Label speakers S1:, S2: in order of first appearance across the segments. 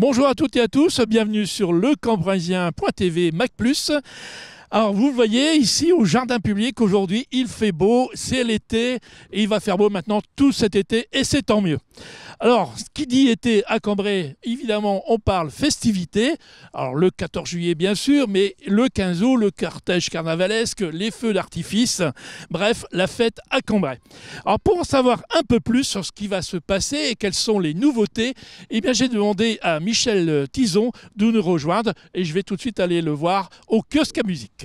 S1: Bonjour à toutes et à tous, bienvenue sur lecambrésien.tv Mac+. Alors vous voyez ici au jardin public aujourd'hui, il fait beau, c'est l'été, et il va faire beau maintenant tout cet été et c'est tant mieux. Alors, ce qui dit été à Cambrai, évidemment, on parle festivité. Alors le 14 juillet bien sûr, mais le 15 août, le cartège carnavalesque, les feux d'artifice, bref, la fête à Cambrai. Alors pour en savoir un peu plus sur ce qui va se passer et quelles sont les nouveautés, eh bien j'ai demandé à Michel Tison de nous rejoindre et je vais tout de suite aller le voir au kiosque à musique.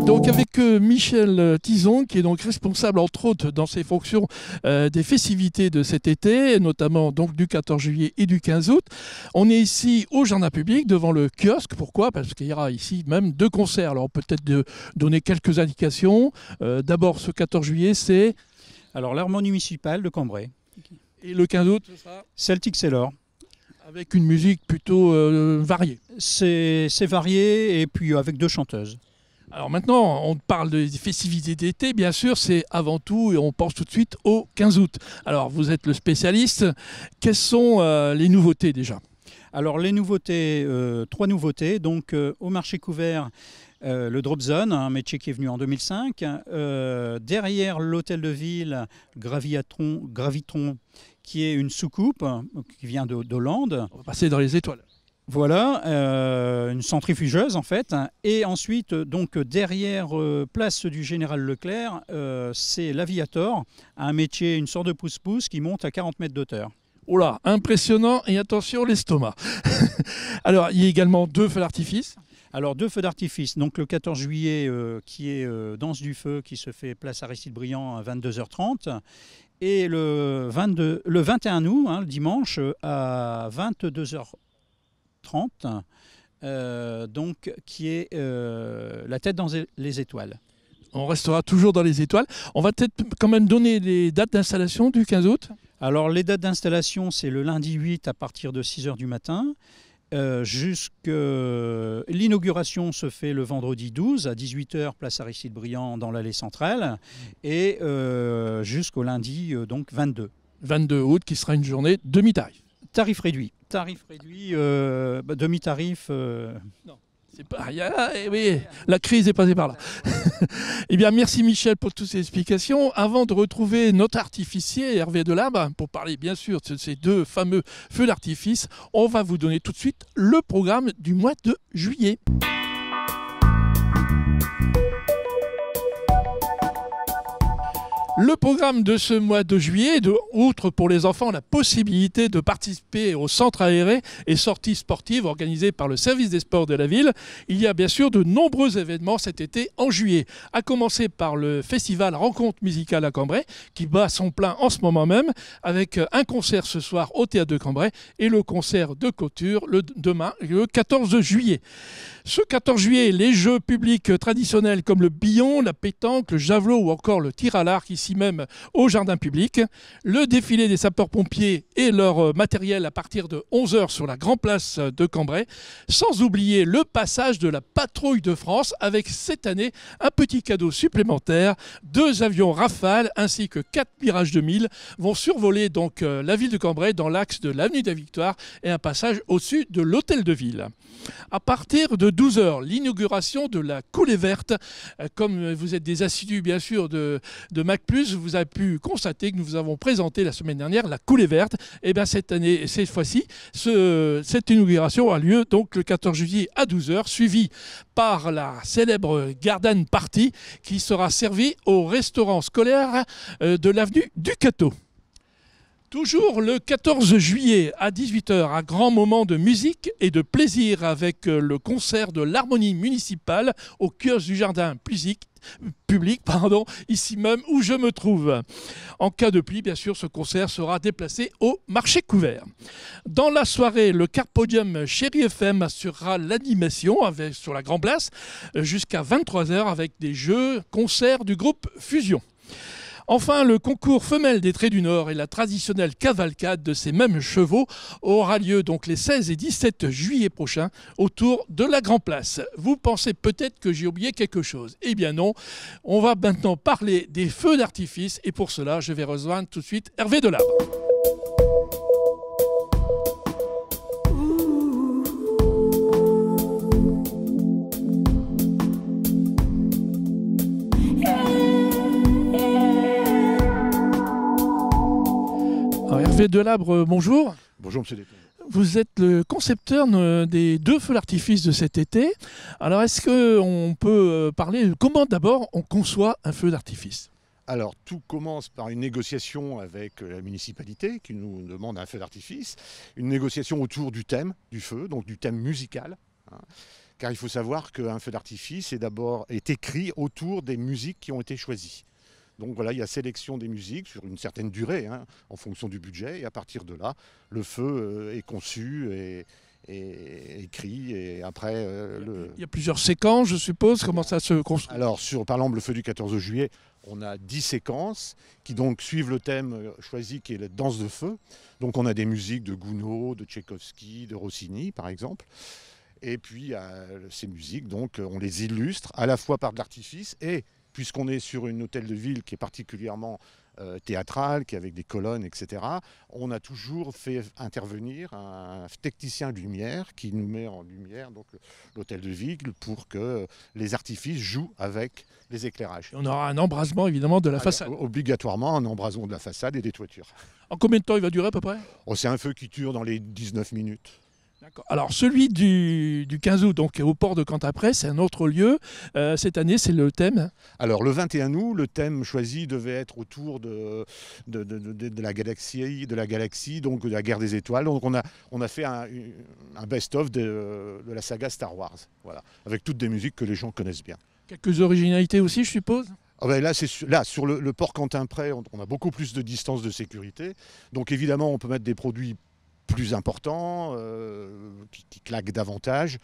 S1: donc avec euh, Michel euh, Tison, qui est donc responsable entre autres dans ses fonctions euh, des festivités de cet été, notamment donc du 14 juillet et du 15 août. On est ici au jardin public devant le kiosque. Pourquoi Parce qu'il y aura ici même deux concerts. Alors peut-être de donner quelques indications. D'abord, ce 14 juillet, c'est alors l'harmonie
S2: municipale de Cambrai. Et le 15 août, Celtic Sailor. Avec une musique plutôt variée. C'est varié et puis avec deux chanteuses. Alors
S1: maintenant, on parle des festivités d'été, bien sûr, c'est avant tout, et on pense tout de suite au 15
S2: août. Alors vous êtes le spécialiste, quelles sont euh, les nouveautés déjà alors les nouveautés, euh, trois nouveautés. Donc euh, au marché couvert, le Drop Zone, un métier qui est venu en 2005. derrière l'hôtel de ville, Gravitron, qui est une soucoupe qui vient d'Hollande. On va passer dans les étoiles. Voilà, euh, une centrifugeuse en fait. Et ensuite, donc derrière euh, place du Général Leclerc, euh, c'est l'aviator, un métier, une sorte de pousse-pousse qui monte à 40 mètres d'auteur. Oh là, impressionnant et attention l'estomac. Alors, il y a également deux feux d'artifice. Alors deux feux d'artifice, donc le 14 juillet qui est Danse du Feu qui se fait place Aristide Briand à 22h30 et le, 22, le 21 août, hein, le dimanche, à 22h 30 euh, donc, qui est euh, La tête dans les étoiles. On restera toujours dans les étoiles. On va peut-être quand même donner les dates d'installation du 15 août. Alors les dates d'installation, c'est le lundi 8 à partir de 6h du matin. Euh, L'inauguration se fait le vendredi 12 à 18h, place Aristide Briand dans l'allée centrale, et euh, jusqu'au lundi donc 22. 22 août, qui sera une journée demi-tarif. Tarif réduit. Tarif réduit, euh, bah, demi-tarif. Euh. Non. C'est pas. Eh oui, la crise est passée par
S1: là. eh bien, merci Michel pour toutes ces explications. Avant de retrouver notre artificier, Hervé Delabre, pour parler bien sûr de ces deux fameux feux d'artifice, on va vous donner tout de suite le programme du mois de juillet. Le programme de ce mois de juillet, de, outre pour les enfants la possibilité de participer au centre aéré et sorties sportives organisées par le service des sports de la ville, il y a bien sûr de nombreux événements cet été en juillet, à commencer par le festival Rencontre musicale à Cambrai, qui bat son plein en ce moment même, avec un concert ce soir au théâtre de Cambrai et le concert de Couture le, demain, le 14 juillet. Ce 14 juillet, les jeux publics traditionnels comme le billon, la pétanque, le javelot ou encore le tir à l'arc ici même au jardin public. Le défilé des sapeurs-pompiers et leur euh, matériel à partir de 11h sur la grande Place euh, de Cambrai. Sans oublier le passage de la patrouille de France avec cette année un petit cadeau supplémentaire. Deux avions Rafale ainsi que quatre Mirage 2000 vont survoler donc euh, la ville de Cambrai dans l'axe de l'avenue de la Victoire et un passage au sud de l'hôtel de ville. À partir de 12h, l'inauguration de la coulée verte, comme vous êtes des assidus bien sûr de, de Mac+, vous avez pu constater que nous vous avons présenté la semaine dernière la coulée verte. Et eh bien cette année, cette fois-ci, ce, cette inauguration a lieu donc le 14 juillet à 12h, suivie par la célèbre Garden Party qui sera servie au restaurant scolaire euh, de l'avenue Ducateau. Toujours le 14 juillet à 18h, un grand moment de musique et de plaisir avec euh, le concert de l'harmonie municipale au cœur du jardin public, pardon, ici même où je me trouve. En cas de pluie, bien sûr, ce concert sera déplacé au marché couvert. Dans la soirée, le Carpodium Chérie FM assurera l'animation sur la Grand Place jusqu'à 23h avec des jeux, concerts du groupe Fusion. Enfin, le concours femelle des Traits du Nord et la traditionnelle cavalcade de ces mêmes chevaux aura lieu donc les 16 et 17 juillet prochains autour de la Grand Place. Vous pensez peut-être que j'ai oublié quelque chose. Eh bien non, on va maintenant parler des feux d'artifice et pour cela, je vais rejoindre tout de suite Hervé Delabre. Hervé Delabre, euh, bonjour. Bonjour, monsieur Vous êtes le concepteur euh, des deux feux d'artifice de cet été. Alors, est-ce qu'on peut euh, parler comment d'abord on conçoit un feu d'artifice
S3: alors, tout commence par une négociation avec la municipalité qui nous demande un feu d'artifice, une négociation autour du thème du feu, donc du thème musical. Hein. car il faut savoir qu'un feu d'artifice est d'abord est écrit autour des musiques qui ont été choisies. Donc voilà, il y a sélection des musiques sur une certaine durée, hein, en fonction du budget, et à partir de là, le feu euh, est conçu et, écrit et après euh, le...
S1: Il y a plusieurs séquences, je suppose, comment ça se construit
S3: Alors, sur, par exemple, le feu du 14 juillet, on a 10 séquences qui donc suivent le thème euh, choisi qui est la danse de feu. Donc on a des musiques de Gounod, de Tchaïkovski, de Rossini, par exemple. Et puis, ces musiques, donc, on les illustre à la fois par de l'artifice et puisqu'on est sur un hôtel de ville qui est particulièrement théâtral, euh, théâtrale, qui est avec des colonnes, etc., on a toujours fait intervenir un technicien lumière qui nous met en lumière l'hôtel de ville pour que les artifices jouent avec les éclairages. on aura un embrasement évidemment de la façade. Obligatoirement un embrasement de la façade et des
S1: toitures. En combien de temps il va durer à peu près oh, C'est un feu qui dure dans les 19 minutes. Alors celui du, 15 août, donc au port de Cantapré, c'est un autre lieu. Euh, cette année, c'est le thème.
S3: Alors le 21 août, le thème choisi devait être autour de, la galaxie, de la galaxie, donc de la guerre des étoiles. Donc on a, on a fait un, best-of de, la saga Star Wars, voilà, avec toutes des musiques que les gens connaissent bien.
S1: Quelques originalités aussi, je suppose.
S3: Ah ben là, sur, là, sur le, port Quentin-Près, on a beaucoup plus de distance de sécurité. Donc évidemment, on peut mettre des produits plus important, euh, qui, claque claquent davantage.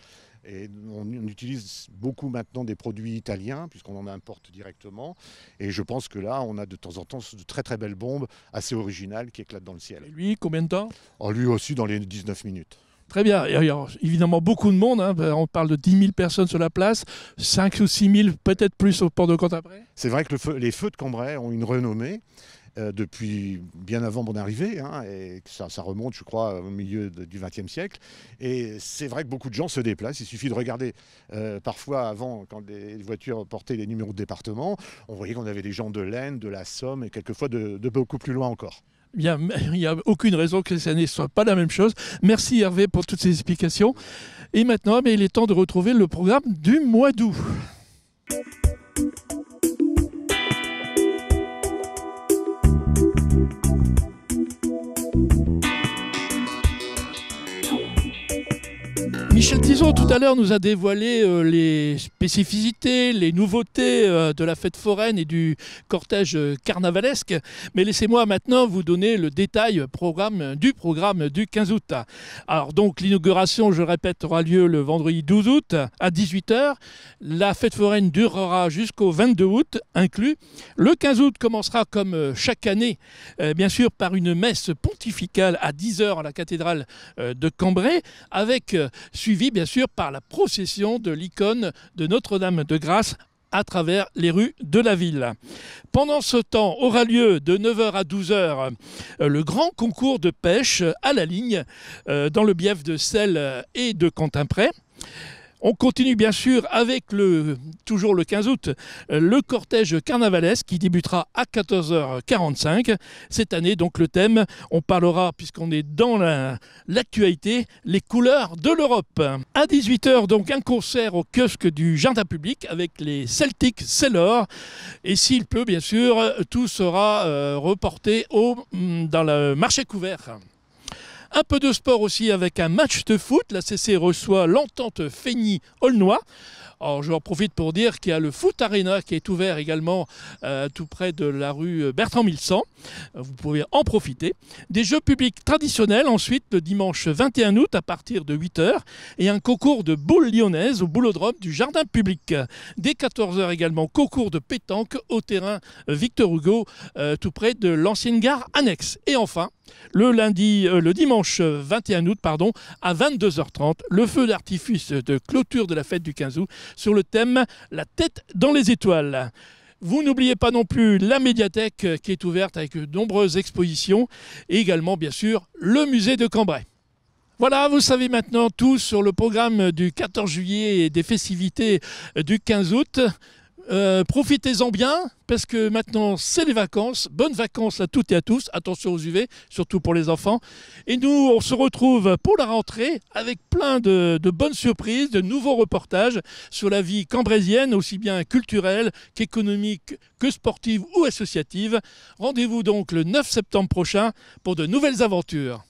S3: Et on, utilise beaucoup maintenant des produits italiens, puisqu'on en importe directement. Et je pense que là, on a de temps en temps de très très belles bombes assez originales qui éclatent dans le ciel. Et lui, combien de temps oh, Lui aussi, dans les 19 minutes.
S1: Très bien. Il y a évidemment beaucoup de monde. Hein, ben, on parle de 10 000 personnes sur la place, 5 ou 6 000, peut-être plus au port de compte après. C'est
S3: vrai que les feux de Cambrai ont une renommée. Euh, depuis bien avant mon arrivée, hein, et ça, ça, remonte, je crois, au milieu du XXe siècle. Et c'est vrai que beaucoup de gens se déplacent. Il suffit de regarder. Euh, parfois, avant, quand les voitures portaient les numéros de département, on voyait qu'on avait des gens de l'Aisne, de la Somme, et quelquefois de, beaucoup plus loin encore.
S1: il n'y a aucune raison que ces années ne soient pas la même chose. Merci Hervé pour toutes ces explications. Et maintenant, eh il est temps de retrouver le programme du mois d'août. Michel tout à l'heure, nous a dévoilé euh, les spécificités, les nouveautés euh, de la fête foraine et du cortège euh, carnavalesque. Mais laissez-moi maintenant vous donner le détail programme, du programme du 15 août. Alors, donc, l'inauguration, je répète, aura lieu le vendredi 12 août à 18h. La fête foraine durera jusqu'au 22 août inclus. Le 15 août commencera, comme chaque année, bien sûr, par une messe pontificale à 10h à la cathédrale de Cambrai, avec suivi bien sûr par la procession de l'icône de Notre-Dame de Grâce à travers les rues de la ville. Pendant ce temps aura lieu de 9h à 12h euh, le grand concours de pêche à la ligne euh, dans le bief de Selles et de quentin on continue bien sûr avec le, toujours le 15 août, euh, le cortège carnavalesque qui débutera à 14h45. Cette année, donc le thème, on parlera, puisqu'on est dans l'actualité, les couleurs de l'Europe. À 18h, donc un concert au kiosque du jardin public avec les Celtic Sellers. Et s'il pleut, bien sûr, tout sera euh, reporté au, mm, dans le marché couvert. Un peu de sport aussi avec un match de foot. La CC reçoit l'entente Feigny-Aulnois. Alors je en profite pour dire qu'il y a le Foot Arena qui est ouvert également euh, tout près de la rue euh, Bertrand 1100. Euh, vous pouvez en profiter. Des jeux publics traditionnels ensuite le dimanche 21 août à partir de 8h et un concours de boules lyonnaises au boulodrome du Jardin public. Dès 14h également, concours de pétanque au terrain Victor Hugo tout près de l'ancienne gare annexe. Et enfin, le lundi, le dimanche 21 août, pardon, à 22h30, le feu d'artifice de clôture de la fête du 15 août sur le thème La tête dans les étoiles. Vous n'oubliez pas non plus la médiathèque euh, qui est ouverte avec de nombreuses expositions et également bien sûr le musée de Cambrai. Voilà, vous savez maintenant tout sur le programme du 14 juillet et des festivités du 15 août. Euh, profitez-en bien, parce que maintenant, c'est les vacances. Bonnes vacances à toutes et à tous. Attention aux UV, surtout pour les enfants. Et nous, on se retrouve pour la rentrée avec plein de, de bonnes surprises, de nouveaux reportages sur la vie cambrésienne, aussi bien culturelle qu'économique, que sportive ou associative. Rendez-vous donc le 9 septembre prochain pour de nouvelles aventures.